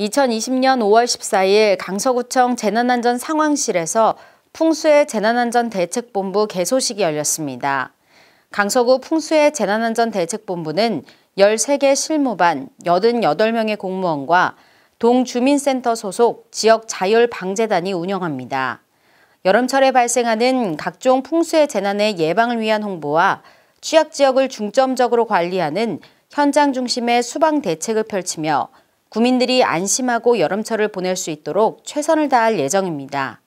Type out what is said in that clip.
2020년 5월 14일 강서구청 재난안전 상황실에서 풍수의 재난안전 대책본부 개소식이 열렸습니다. 강서구 풍수의 재난안전 대책본부는 13개 실무반 88명의 공무원과 동주민센터 소속 지역 자율 방재단이 운영합니다. 여름철에 발생하는 각종 풍수의 재난의 예방을 위한 홍보와 취약 지역을 중점적으로 관리하는 현장 중심의 수방 대책을 펼치며 국민들이 안심하고 여름철을 보낼 수 있도록 최선을 다할 예정입니다.